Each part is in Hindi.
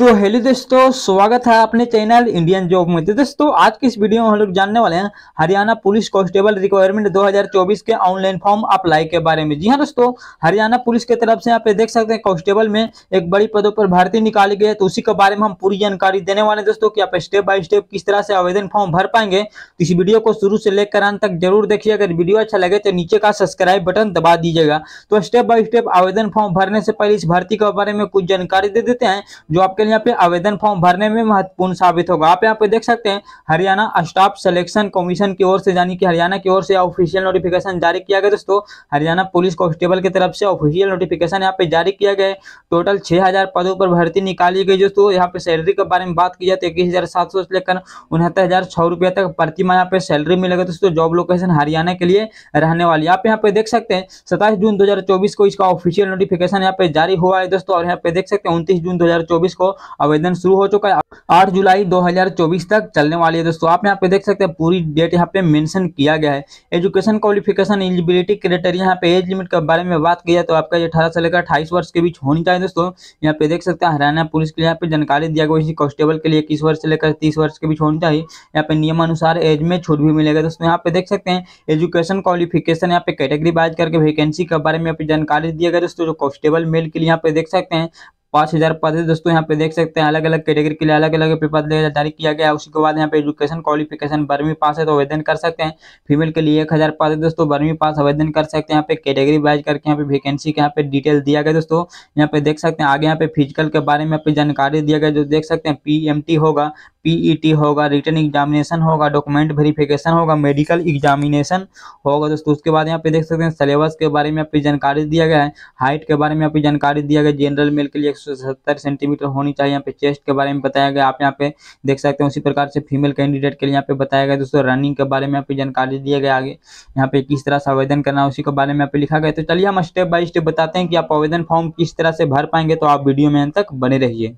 तो हेलो दोस्तों स्वागत है अपने चैनल इंडियन जॉब में तो दोस्तों आज की इस वीडियो में हम लोग जानने वाले हैं हरियाणा पुलिस कांस्टेबल रिक्वायरमेंट 2024 के ऑनलाइन फॉर्म अप्लाई के बारे में जी हाँ दोस्तों हरियाणा पुलिस की तरफ से आप पे देख सकते हैं कांस्टेबल में एक बड़ी पदों पर भर्ती निकाली गई है तो उसी के बारे में हम पूरी जानकारी देने वाले दोस्तों की आप स्टेप बाय स्टेप किस तरह से आवेदन फॉर्म भर पाएंगे तो इस वीडियो को शुरू से लेकर अंत तक जरूर देखिए अगर वीडियो अच्छा लगे तो नीचे का सब्सक्राइब बटन दबा दीजिएगा तो स्टेप बाय स्टेप आवेदन फॉर्म भरने से पहले इस भर्ती के बारे में कुछ जानकारी दे देते हैं जो आपके यहाँ पे आवेदन फॉर्म भरने में महत्वपूर्ण साबित होगा आप यहाँ पे देख सकते हैं हरियाणा स्टाफ सिलेक्शन कमीशन की ओर से यानी कि हरियाणा की ओर से ऑफिशियल नोटिफिकेशन जारी किया गया दोस्तों हरियाणा पुलिस कॉन्स्टेबल की तरफ से ऑफिशियल नोटिफिकेशन यहाँ पे जारी किया गया टोटल छह पदों पर भर्ती निकाली गई दोस्तों यहाँ पे सैलरी के बारे में बात की जाए तो इक्कीस से लेकर उनहत्तर रुपया तक प्रति माह यहाँ पे सैलरी मिलेगा दोस्तों जॉब लोकेशन हरियाणा के लिए रहने वाली आप यहाँ पे देख सकते हैं सताइस जून 2024 को इसका ऑफिशियल नोटिफिकेशन यहाँ पे जारी हुआ है दोस्तों और यहाँ पे देख सकते हैं उनतीस जून 2024 को आवेदन शुरू हो चुका है आठ जुलाई 2024 तक चलने वाली है दोस्तों आप यहाँ पे देख सकते हैं पूरी डेट यहाँ पे मेंशन किया गया है एजुकेशन क्वालिफिकेशन एलिजिबिलिटी क्राइटेरिया यहाँ पे एज लिमिट के बारे में बात की जाए तो आपका अठारह से लेकर अट्ठाईस वर्ष के बीच होनी चाहिए दोस्तों यहाँ पे देख सकते हैं हरियाणा पुलिस के लिए यहाँ पे जानकारी दिया गया कॉन्स्टेबल के लिए इक्कीस वर्ष से लेकर तीस वर्ष के बीच होनी चाहिए यहाँ पे नियमानुसार एज में छूट भी मिलेगा दोस्तों यहाँ पे देख सकते हैं एजुकेशन क्वालिफिकेशन यहाँ पे कैटेगरी वाइज करके वैकेंसी के बारे में यहाँ पे जानकारी दिया गया दोस्तों जो मेल के लिए यहाँ पे देख सकते हैं पाँच हज़ार पद है दोस्तों यहाँ पे देख सकते हैं अलग अलग कैटेगरी के लिए अलग अलग पेपर जारी किया गया उसके बाद यहाँ पे एजुकेशन क्वालिफिकेशन बारहवीं पास है तो आवेदन कर सकते हैं फीमेल के लिए एक हज़ार पद है दोस्तों बारहवीं पास आवेदन कर सकते हैं यहाँ पे कैटेगरी वाइज करके यहाँ पे वैकेंसी के यहाँ पे डिटेल दिया गया दोस्तों यहाँ पे देख सकते हैं आगे यहाँ पे फिजिकल के बारे में यहाँ पे जानकारी दिया गया जो देख सकते हैं पी होगा पीईटी e होगा रिटर्न एग्जामिनेशन होगा डॉक्यूमेंट वेरिफिकेशन होगा मेडिकल एग्जामिनेशन होगा दोस्तों उसके बाद यहाँ पे देख सकते हैं सिलेबस के बारे में आपकी जानकारी दिया गया है हाइट के बारे में आप जानकारी दिया गया जनरल मेल के लिए एक सेंटीमीटर होनी चाहिए यहाँ पे चेस्ट के बारे में बताया गया आप यहाँ पे देख सकते हैं उसी प्रकार से फीमेल कैंडिडेट के लिए यहाँ पे बताया गया दोस्तों रनिंग के बारे में आप जानकारी दिया गया आगे यहाँ पे किस तरह से आवेदन करना उसी के बारे में यहाँ पे लिखा गया तो चलिए हम स्टेप बाय स्टेप बताते हैं कि आप आवेदन फॉर्म किस तरह से भर पाएंगे तो आप वीडियो में अंत तक बने रहिए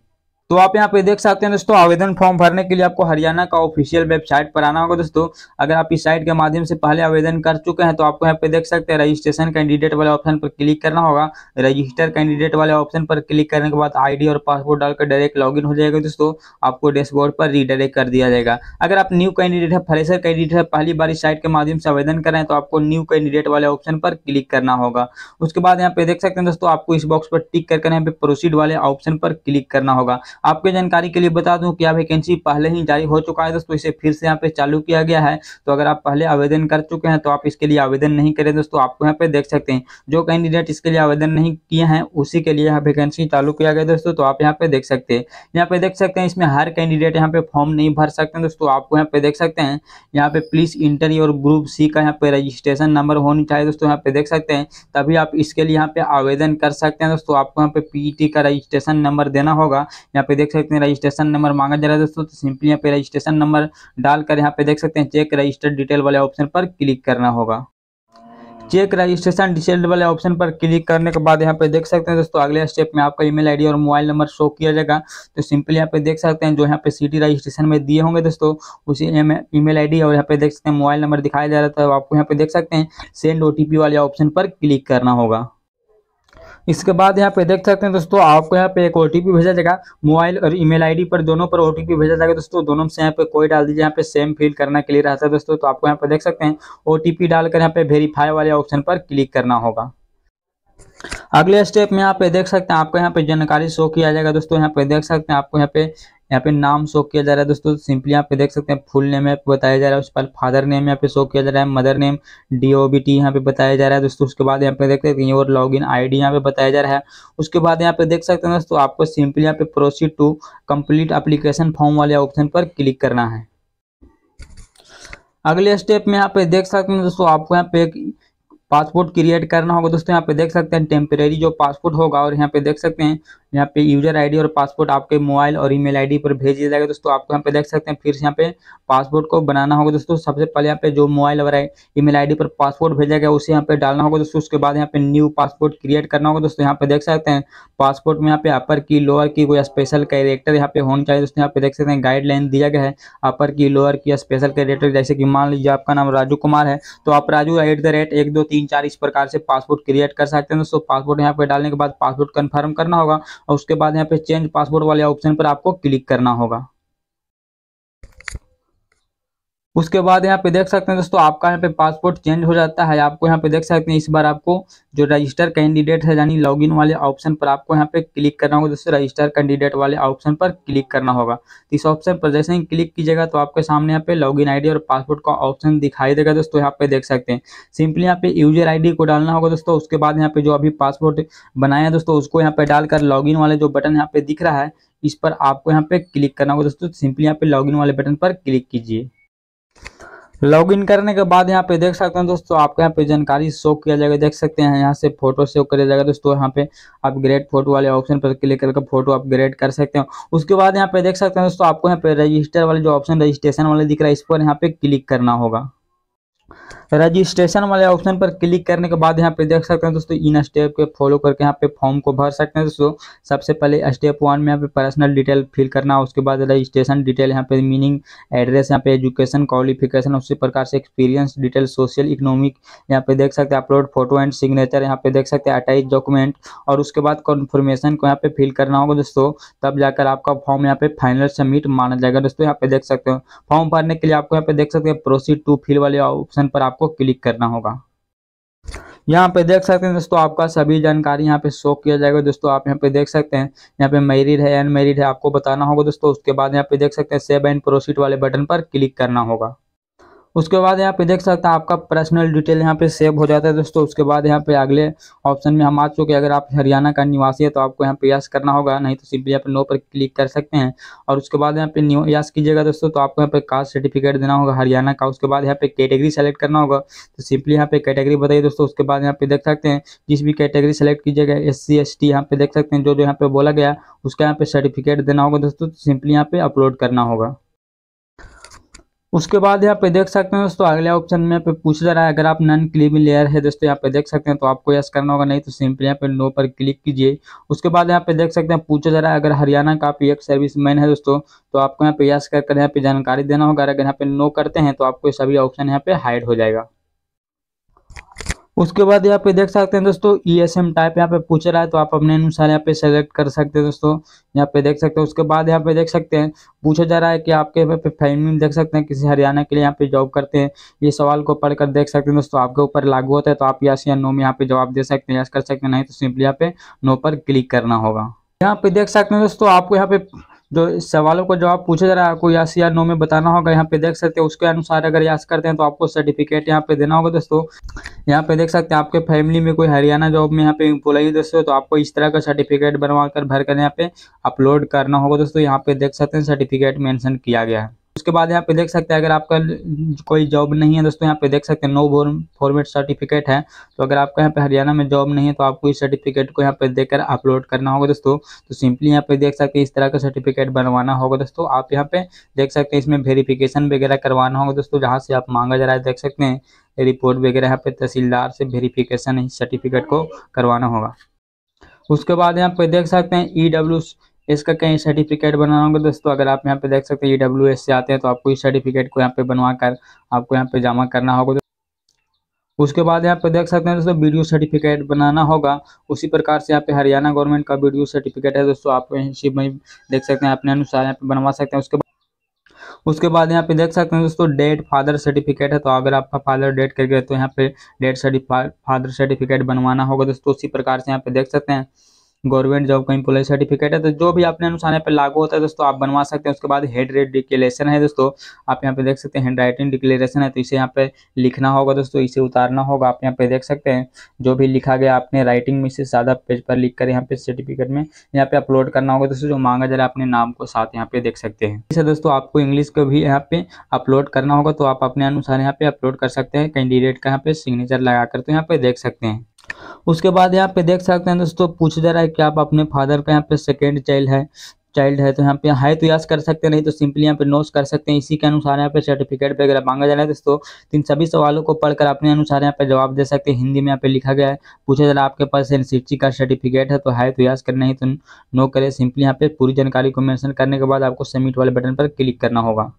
तो आप यहाँ पे देख सकते हैं दोस्तों आवेदन फॉर्म भरने के लिए आपको हरियाणा का ऑफिशियल वेबसाइट पर आना होगा दोस्तों अगर आप इस साइट के माध्यम से पहले आवेदन कर चुके हैं तो आपको यहाँ पे देख सकते हैं रजिस्ट्रेशन कैंडिडेट वाले ऑप्शन पर क्लिक करना होगा रजिस्टर कैंडिडेट वाले ऑप्शन पर क्लिक करने के बाद आईडी और पासपोर्ट डालकर डायरेक्ट लॉग हो जाएगा दोस्तों आपको डैशबोर्ड पर रीडायरेक्ट कर दिया जाएगा अगर आप न्यू कैंडिडेट है फ्रेशर कैंडिडेट है पहली बार इस साइट के माध्यम से आवेदन करें तो आपको न्यू कैंडिडेट वाले ऑप्शन पर क्लिक करना होगा उसके बाद यहाँ पे देख सकते हैं दोस्तों आपको इस बॉक्स पर टिक करके यहाँ पे प्रोसीड वाले ऑप्शन पर क्लिक करना होगा आपके जानकारी के लिए बता दूं कि यह वैकेंसी पहले ही जारी हो चुका है दोस्तों इसे फिर से यहाँ पे चालू किया गया है तो अगर आप पहले आवेदन कर चुके हैं तो आप इसके लिए आवेदन नहीं करें दोस्तों आपको यहाँ पे देख सकते हैं जो कैंडिडेट इसके लिए आवेदन नहीं किए हैं उसी के लिए यह वैकेंसी चालू किया गया दोस्तों तो आप यहाँ पे देख सकते हैं यहाँ पे देख सकते हैं इसमें हर कैंडिडेट यहाँ पे फॉर्म नहीं भर सकते हैं दोस्तों आपको यहाँ पे देख सकते हैं यहाँ पे प्लीज इंटरव्यू और ग्रुप सी का यहाँ पे रजिस्ट्रेशन नंबर होनी चाहिए दोस्तों यहाँ पे देख सकते हैं तभी आप इसके लिए यहाँ पे आवेदन कर सकते हैं दोस्तों आपको यहाँ पे पीटी का रजिस्ट्रेशन नंबर देना होगा यहाँ पे देख सकते हैं रजिस्ट्रेशन नंबर मांगा जा रहा है दोस्तों तो सिंपली यहाँ पे रजिस्ट्रेशन नंबर डालकर यहाँ पे देख सकते हैं चेक रजिस्टर डिटेल वाले ऑप्शन पर क्लिक करना होगा चेक रजिस्ट्रेशन डिटेल वाले ऑप्शन पर क्लिक करने के बाद यहाँ पे देख सकते हैं दोस्तों अगले स्टेप में आपका ईमेल आईडी और मोबाइल नंबर शो किया जाएगा तो सिंपली यहाँ पे देख सकते हैं जो यहाँ पे सिटी रजिस्ट्रेशन में दिए होंगे दोस्तों उसी ईमेल आईडी और यहाँ पे देख सकते हैं मोबाइल नंबर दिखाया जा रहा था तो आपको यहाँ पे देख सकते हैं सेंड ओ वाले ऑप्शन पर क्लिक करना होगा इसके बाद यहाँ पे देख सकते हैं दोस्तों आपको यहाँ पे एक ओटीपी भेजा जाएगा मोबाइल और ईमेल आईडी पर दोनों पर ओटीपी भेजा जाएगा दोस्तों दोनों से यहाँ पे कोई डाल दीजिए यहाँ पे सेम फिल करने के लिए रहता है दोस्तों तो आपको यहाँ पे देख सकते हैं ओटीपी डालकर यहाँ पे वेरीफाई वाले ऑप्शन पर क्लिक करना होगा अगले स्टेप में यहाँ पे देख सकते हैं आपको यहाँ पे जानकारी शो किया जाएगा दोस्तों यहाँ पे देख सकते हैं आपको यहाँ पे यहाँ पे नाम शो किया जा रहा है दोस्तों सिंपली यहाँ पे देख सकते हैं फुल नेम यहाँ बताया जा रहा है उसके बाद फादर नेम यहाँ पे शो किया जा रहा है mother name D O B T यहाँ पे बताया जा रहा है दोस्तों उसके बाद यहाँ पे देख सकते हैं और लॉग इन आई डी यहाँ पे बताया जा रहा है उसके बाद यहाँ पे देख सकते हैं दोस्तों आपको सिंपली यहाँ पे proceed to complete application form वाले ऑप्शन पर क्लिक करना है अगले स्टेप में यहाँ पे देख सकते हैं दोस्तों आपको यहाँ पे एक पासपोर्ट क्रिएट करना होगा दोस्तों यहाँ पे देख सकते हैं टेम्परेरी जो पासपोर्ट होगा और यहाँ पे देख सकते हैं यहाँ पे यूजर आईडी और पासपोर्ट आपके मोबाइल और ईमेल आईडी पर भेज दिया जाएगा दोस्तों आपको यहाँ पे देख सकते हैं फिर से यहाँ पे पासपोर्ट को बनाना होगा दोस्तों सबसे पहले यहाँ पे जो मोबाइल और ई मेल पर पासपोर्ट भेजा गया उसे यहाँ पे डालना होगा दोस्तों उसके बाद यहाँ पे न्यू पासपोर्ट क्रिएट करना होगा दोस्तों यहाँ पे देख सकते हैं पासपोर्ट में यहाँ पे अपर की लोअर की कोई स्पेशल कैरेक्टर यहाँ पे होना चाहिए दोस्तों यहाँ पे देख सकते हैं गाइडलाइन दिया गया है अपर की लोअर की स्पेशल कैरेक्टर जैसे कि मान लीजिए आपका नाम राजू कुमार है तो आप राजू एट द रेट एक दो तीन चार इस प्रकार से पासपोर्ट क्रिएट कर सकते हैं दोस्तों पासपोर्ट यहाँ पे डालने के बाद पासपोर्ट कन्फर्म करना होगा और उसके बाद यहाँ पे चेंज पासवर्ड वाले ऑप्शन पर आपको क्लिक करना होगा उसके बाद यहाँ पे देख सकते हैं दोस्तों आपका यहाँ पे पासपोर्ट चेंज हो जाता है आपको यहाँ पे देख सकते हैं इस बार आपको जो रजिस्टर कैंडिडेट है यानी लॉगिन वाले ऑप्शन पर आपको यहाँ पे क्लिक करना होगा दोस्तों रजिस्टर कैंडिडेट वाले ऑप्शन पर क्लिक करना होगा इस ऑप्शन पर जैसे ही क्लिक कीजिएगा तो आपके सामने यहाँ पे लॉग इन और पासपोर्ट का ऑप्शन दिखाई देगा दोस्तों यहाँ पे देख सकते हैं सिंपली यहाँ पे यूजर आई को डालना होगा दोस्तों उसके बाद यहाँ पे जो अभी पासपोर्ट बनाया है दोस्तों उसको यहाँ पे डालकर लॉगिन वाले जो बटन यहाँ पे दिख रहा है इस पर आपको यहाँ पे क्लिक करना होगा दोस्तों सिंपली यहाँ पे इन वाले बटन पर क्लिक कीजिए लॉग इन करने के बाद यहाँ पे देख सकते हैं दोस्तों आपके यहाँ पे जानकारी शो किया जाएगा देख सकते हैं यहाँ से फोटो सेव किया जाएगा दोस्तों यहाँ पे आप ग्रेड फोटो वाले ऑप्शन पर क्लिक करके फोटो आप ग्रेड कर सकते हैं उसके बाद यहाँ पे देख सकते हैं दोस्तों आपको यहाँ पे रजिस्टर वाले जो ऑप्शन रजिस्ट्रेशन वाले दिख रहा है इस पर यहाँ पे क्लिक करना होगा रजिस्ट्रेशन वाले ऑप्शन पर क्लिक करने के बाद यहाँ पे देख सकते हैं दोस्तों इन स्टेप के फॉलो करके यहाँ पे फॉर्म को भर सकते हैं दोस्तों सबसे पहले स्टेप वन में यहाँ पे पर्सनल डिटेल फिल करना उसके बाद रजिस्ट्रेशन डिटेल यहाँ पे मीनिंग एड्रेस यहाँ पे एजुकेशन क्वालिफिकेशन उसी प्रकार से एक्सपीरियंस डिटेल सोशल इकोनॉमिक यहाँ पे देख सकते हैं अपलोड फोटो एंड सिग्नेचर यहाँ पे देख सकते हैं अटैच डॉक्यूमेंट और उसके बाद कन्फर्मेशन को यहाँ पे फिल करना होगा दोस्तों तब जाकर आपका फॉर्म यहाँ पे फाइनल सबमिट माना जाएगा दोस्तों यहाँ पे देख सकते हो फॉर्म भरने के लिए आपको यहाँ पे देख सकते हैं प्रोसीड टू फिल वाले ऑप्शन पर आपको आपको क्लिक करना होगा यहाँ पे देख सकते हैं दोस्तों आपका सभी जानकारी यहाँ पे शो किया जाएगा दोस्तों आप यहाँ पे देख सकते हैं यहाँ पे मैरिड है अनमेरिड है आपको बताना होगा दोस्तों उसके बाद यहाँ पे देख सकते हैं सेव एंड प्रोसीड वाले बटन पर क्लिक करना होगा उसके बाद यहाँ पे देख सकते हैं आपका पर्सनल डिटेल यहाँ पे सेव हो जाता है दोस्तों उसके बाद यहाँ पे अगले ऑप्शन में हम आ चुके हैं अगर आप हरियाणा का निवासी है तो आपको यहाँ पे यस करना होगा नहीं तो सिंपली यहाँ पे नो पर क्लिक कर सकते हैं और उसके बाद यहाँ पे न्यू यस कीजिएगा दोस्तों तो आपको यहाँ पे कास्ट सर्टिफिकेट देना होगा हरियाणा का उसके बाद यहाँ पे कैटेगरी सेलेक्ट करना होगा तो सिंपली यहाँ पे कैटेगरी बताइए दोस्तों उसके बाद यहाँ पे देख सकते हैं जिस भी कैटेगरी सेलेक्ट कीजिएगा एस सी एस टी यहाँ पे देख सकते हैं जो जो यहाँ पे बोला गया उसका यहाँ पे सर्टिफिकेट देना होगा दोस्तों सिंपली यहाँ पे अपलोड करना होगा उसके बाद यहाँ पे देख सकते हैं दोस्तों अगले ऑप्शन में पे पूछ जा रहा है अगर आप नन क्लीमी लेयर है दोस्तों यहाँ पे देख सकते हैं तो आपको यस करना होगा नहीं तो सिंपली यहाँ पे नो पर क्लिक कीजिए उसके बाद यहाँ पे देख सकते हैं पूछा जा रहा है अगर हरियाणा का पी एक सर्विस मैन है दोस्तों तो आपको यहाँ पे यस कर यहाँ पे जानकारी देना होगा अगर यहाँ पे नो करते हैं तो आपको सभी ऑप्शन यहाँ पे हाइड हो जाएगा उसके बाद यहाँ पे देख सकते हैं दोस्तों ई एस एम टाइप यहाँ पे पूछ रहा है तो आप अपने अनुसार यहाँ पे सेलेक्ट कर सकते हैं दोस्तों यहाँ पे देख सकते हैं उसके बाद यहाँ पे देख सकते हैं पूछा जा रहा है कि आपके यहाँ पे फैमिली देख सकते हैं किसी हरियाणा के लिए यहाँ पे जॉब करते हैं ये सवाल को पढ़कर देख सकते हैं दोस्तों आपके ऊपर लागू होता है तो आप यस या नो में यहाँ पे जवाब दे सकते हैं यस कर सकते हैं नहीं तो सिंपली यहाँ पे नो पर क्लिक करना होगा यहाँ पे देख सकते हैं दोस्तों आपको यहाँ पे जो तो सवालों का जवाब पूछा जा रहा है आपको यस या नो में बताना होगा यहाँ पे देख सकते हैं उसके अनुसार अगर यस करते हैं तो आपको सर्टिफिकेट यहाँ पे देना होगा दोस्तों यहाँ पे देख सकते हैं आपके फैमिली में कोई हरियाणा जॉब में यहाँ पे एम्प्लॉई है दोस्तों तो आपको इस तरह का सर्टिफिकेट बनवा कर भर कर यहाँ पे अपलोड करना होगा दोस्तों यहाँ पे देख सकते हैं सर्टिफिकेट मैंशन किया गया है उसके बाद यहाँ पे देख सकते हैं अगर आपका कोई जॉब नहीं है दोस्तों यहाँ पे देख सकते हैं नो फॉर्मेट सर्टिफिकेट है तो अगर आपका यहाँ पे हरियाणा में जॉब नहीं है तो आपको इस सर्टिफिकेट को यहाँ पे देकर अपलोड करना होगा दोस्तों तो सिंपली यहाँ पे देख सकते हैं इस तरह का सर्टिफिकेट बनवाना होगा दोस्तों आप यहाँ पे देख सकते हैं इसमें वेरीफिकेशन वगैरह करवाना होगा दोस्तों जहाँ से आप मांगा जा रहा है देख सकते हैं रिपोर्ट वगैरह यहाँ पे तहसीलदार से वेरीफिकेशन सर्टिफिकेट को करवाना होगा उसके बाद यहाँ पे देख सकते हैं ई e डब्ल्यू इसका कहीं सर्टिफिकेट बनाना होगा दोस्तों अगर आप यहाँ पे देख सकते हैं ई e डब्ल्यू से आते हैं तो आपको इस सर्टिफिकेट को यहाँ पे बनवा कर आपको यहाँ पे जमा करना होगा उसके बाद यहाँ पे देख सकते हैं दोस्तों वीडियो सर्टिफिकेट बनाना होगा उसी प्रकार से यहाँ पे हरियाणा गवर्नमेंट का वीडियो सर्टिफिकेट है दोस्तों आप देख सकते हैं अपने अनुसार यहाँ पे बनवा सकते हैं उसके बाद उसके बाद यहाँ पे देख सकते हैं दोस्तों डेट फादर सर्टिफिकेट है तो अगर आपका फादर डेट कर गए तो यहाँ पे डेट फादर सर्टिफिकेट बनवाना होगा दोस्तों उसी प्रकार से यहाँ पे देख सकते हैं गवर्नमेंट जॉब का इम्प्लॉय सर्टिफिकेट है तो जो भी अपने अनुसार यहाँ पे लागू होता है दोस्तों आप बनवा सकते हैं उसके बाद हेड रेट डिक्लेरेशन है दोस्तों आप यहाँ पे देख सकते हैं हैंड राइटिंग डिक्लेरेशन है तो इसे यहाँ पे लिखना होगा दोस्तों इसे उतारना होगा आप यहाँ पे देख सकते हैं जो भी लिखा गया आपने राइटिंग में इसे ज़्यादा पेज पर लिख कर यहाँ पे सर्टिफिकेट में यहाँ पे अपलोड करना होगा दोस्तों जो मांगा जा रहा है अपने नाम को साथ यहाँ पे देख सकते हैं इसे दोस्तों आपको इंग्लिश को भी यहाँ पे अपलोड करना होगा तो आप अपने अनुसार यहाँ पे अपलोड कर सकते हैं कैंडिडेट का यहाँ पे सिग्नेचर लगा कर तो यहाँ पे देख सकते हैं उसके बाद यहाँ पे देख सकते हैं दोस्तों पूछ दे रहा है कि आप अपने फादर का यहाँ पे सेकेंड चाइल्ड है चाइल्ड है तो यहाँ पे हाई तो यास कर सकते हैं नहीं तो सिंपली यहाँ पे नोट कर सकते हैं इसी के अनुसार यहाँ पे सर्टिफिकेट वगैरह मांगा जा रहा है दोस्तों तो इन सभी सवालों को पढ़कर अपने अनुसार यहाँ पे जवाब दे सकते हैं हिंदी में यहाँ पे लिखा गया है पूछा जा है आपके पास एन का सर्टिफिकेट है तो हाई तो यास कर नहीं तो नो करें सिंपली यहाँ पे पूरी जानकारी को मैंशन करने के बाद आपको सबमिट वाले बटन पर क्लिक करना होगा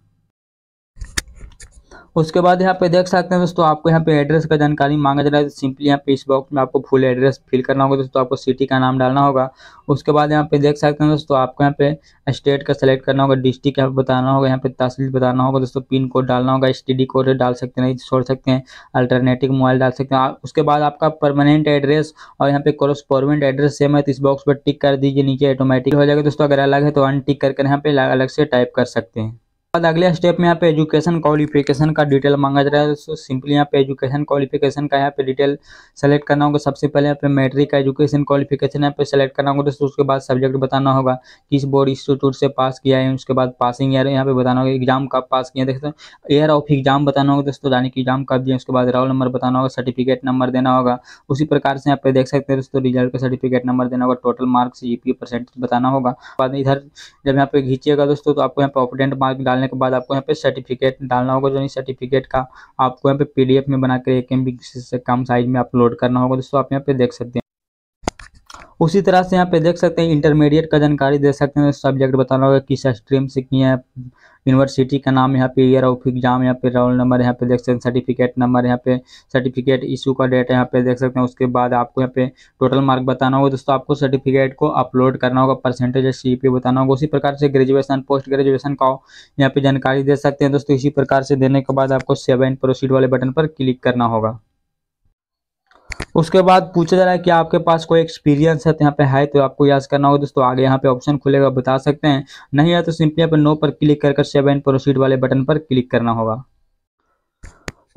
उसके बाद यहाँ पे देख सकते हैं दोस्तों आपको यहाँ पे एड्रेस का जानकारी मांगा जा रहा है सिंपली यहाँ पे इस बॉक्स में आपको फुल एड्रेस फिल करना होगा दोस्तों आपको सिटी का नाम डालना होगा उसके बाद यहाँ पे देख सकते हैं दोस्तों आपको यहाँ पे स्टेट का सेलेक्ट करना होगा डिस्ट्रिक्ट यहाँ बताना होगा यहाँ पे तहसील बताना होगा दोस्तों पिन कोड डालना होगा एस कोड डाल सकते हैं छोड़ सकते हैं अल्टरनेटिव मोबाइल डाल सकते हैं उसके बाद आपका परमानेंट एड्रेस और यहाँ पे कॉरस्पॉन्डेंट एड्रेस सेम है तो इस बॉक्स पर टिक कर दीजिए नीचे ऑटोमेटिक हो जाएगा दोस्तों अगर अलग है तो टिक करके यहाँ पे अलग से टाइप कर सकते हैं बाद अगले स्टेप में यहाँ पे एजुकेशन क्वालिफिकेशन का डिटेल मांगा जा रहा है सिंपली तो यहाँ पे एजुकेशन क्वालिफिकेशन का यहाँ पे डिटेल सेलेक्ट करना होगा सबसे पहले यहाँ पे मैट्रिक का एजुकेशन क्वालिफिकेशन यहाँ पे सेलेक्ट करना होगा दोस्तों उसके बाद सब्जेक्ट बताना होगा किस बोर्ड इंस्टीट्यूट से पास किया है उसके बाद पासिंग ईयर यहाँ पे बताना होगा एग्जाम कब पास किया देखते हैं ईयर ऑफ एग्जाम बताना होगा दोस्तों यानी कि एग्जाम कब दिया उसके बाद रोल नंबर बताना होगा सर्टिफिकेट नंबर देना होगा उसी प्रकार से यहाँ पे देख सकते हैं दोस्तों रिजल्ट का सर्टिफिकेट नंबर देना होगा टोटल मार्क्स जी परसेंटेज बताना होगा बाद इधर जब यहाँ पे खींचेगा दोस्तों तो आपको यहाँ पे ऑपोडेंट मार्क डालना डालने के बाद आपको यहाँ पे सर्टिफिकेट डालना होगा जो सर्टिफिकेट का आपको यहाँ पे पीडीएफ में बनाकर एक एम से कम साइज में अपलोड करना होगा दोस्तों आप यहाँ पे देख सकते हैं उसी तरह से यहाँ पे देख सकते हैं इंटरमीडिएट का जानकारी दे सकते हैं सब्जेक्ट बताना होगा किस स्ट्रीम से किए हैं यूनिवर्सिटी का नाम यहाँ पे ईयर ऑफ एग्जाम यहाँ पे रोल नंबर यहाँ पे देख सकते हैं सर्टिफिकेट नंबर यहाँ पे सर्टिफिकेट इशू का डेट यहाँ पे देख सकते हैं उसके बाद आपको यहाँ पे टोटल मार्क बताना होगा दोस्तों आपको सर्टिफिकेट को अपलोड करना होगा परसेंटेज सी पी बताना होगा उसी प्रकार से ग्रेजुएसन पोस्ट ग्रेजुएसन का यहाँ पे जानकारी दे सकते हैं दोस्तों इसी प्रकार से देने के बाद आपको सेवन प्रोसीड वाले बटन पर क्लिक करना होगा उसके बाद पूछा जा रहा है कि आपके पास कोई एक्सपीरियंस है तो यहाँ पे है तो आपको याद करना होगा दोस्तों आगे यहाँ पे ऑप्शन खुलेगा बता सकते हैं नहीं है तो सिंपली यहाँ पर नो पर क्लिक कर सेवन प्रोसीड वाले बटन पर क्लिक करना होगा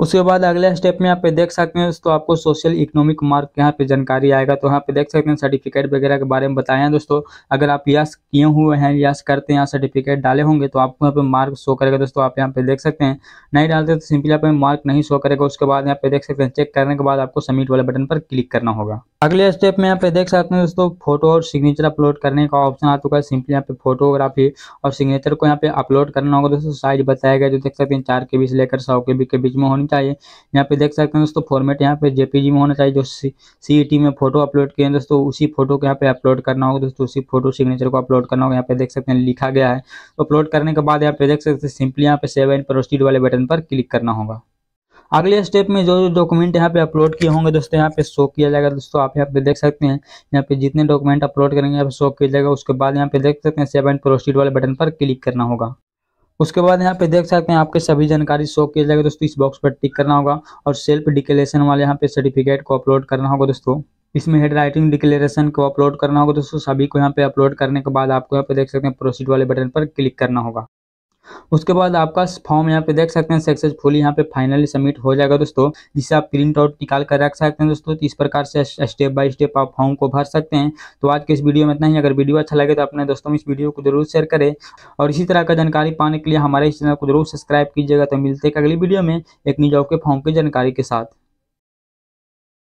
उसके बाद अगले स्टेप में यहाँ पे देख सकते हैं दोस्तों आपको सोशल इकोनॉमिक मार्क यहाँ पे जानकारी आएगा तो यहाँ पे देख सकते हैं सर्टिफिकेट वगैरह के बारे में बताया दोस्तों अगर आप यस किए हुए हैं यस करते हैं यहाँ सर्टिफिकेट डाले होंगे तो आपको यहाँ पे मार्क शो करेगा दोस्तों आप यहाँ पे देख सकते हैं नहीं डालते तो सिंपली आप मार्क नहीं शो करेगा उसके बाद यहाँ पे देख सकते हैं चेक करने के बाद आपको सबमिट वाले बटन पर क्लिक करना होगा अगले स्टेप में यहाँ पे देख सकते हैं दोस्तों फोटो और सिग्नेचर अपलोड करने का ऑप्शन आ चुका है सिंपली यहाँ पे फोटोग्राफी और सिग्नेचर को यहाँ पे अपलोड करना होगा दोस्तों साइज बताया गया जो देख सकते हैं चार के बीच लेकर सौ के बीच के बीच में होने सेटिंग चाहिए यहाँ पे देख सकते हैं दोस्तों फॉर्मेट यहाँ पे जेपीजी में होना चाहिए जो सी में फोटो अपलोड किए हैं दोस्तों उसी फोटो को यहाँ पे अपलोड करना होगा दोस्तों उसी फोटो सिग्नेचर को अपलोड करना होगा यहाँ पे देख सकते हैं लिखा गया है अपलोड करने के बाद यहाँ पे देख सकते हैं सिंपली यहाँ पे सेव एंड प्रोसीड वाले बटन पर क्लिक करना होगा अगले स्टेप में जो जो डॉक्यूमेंट यहाँ पे अपलोड किए होंगे दोस्तों यहाँ पे शो किया जाएगा दोस्तों आप यहाँ पे देख सकते हैं यहाँ पे जितने डॉक्यूमेंट अपलोड करेंगे यहाँ पे शो किया जाएगा उसके बाद यहाँ पे देख सकते हैं सेवन एंड प्रोसीड वाले बटन पर क्लिक करना होगा उसके बाद यहाँ पे देख सकते हैं आपके सभी जानकारी शो किया जाएगा दोस्तों इस बॉक्स पर टिक करना होगा और सेल्फ डिक्लेरेशन वाले यहाँ पे सर्टिफिकेट को अपलोड करना होगा दोस्तों इसमें हेड राइटिंग डिक्लेरेशन को अपलोड करना होगा दोस्तों सभी को यहाँ पे अपलोड करने के बाद आपको यहाँ पे देख सकते हैं प्रोसीड वाले बटन पर क्लिक करना होगा उसके बाद आपका फॉर्म यहाँ पे देख सकते हैं सक्सेसफुली यहाँ पे फाइनली सबमिट हो जाएगा दोस्तों जिसे आप प्रिंट आउट निकाल कर रख सकते हैं दोस्तों तो इस प्रकार से स्टेप बाय स्टेप आप फॉर्म को भर सकते हैं तो आज के इस वीडियो में इतना ही अगर वीडियो अच्छा लगे तो अपने दोस्तों में इस वीडियो को जरूर शेयर करें और इसी तरह का जानकारी पाने के लिए हमारे इस चैनल को जरूर सब्सक्राइब कीजिएगा तो मिलते हैं अगली वीडियो में एक निजॉब के फॉर्म की जानकारी के साथ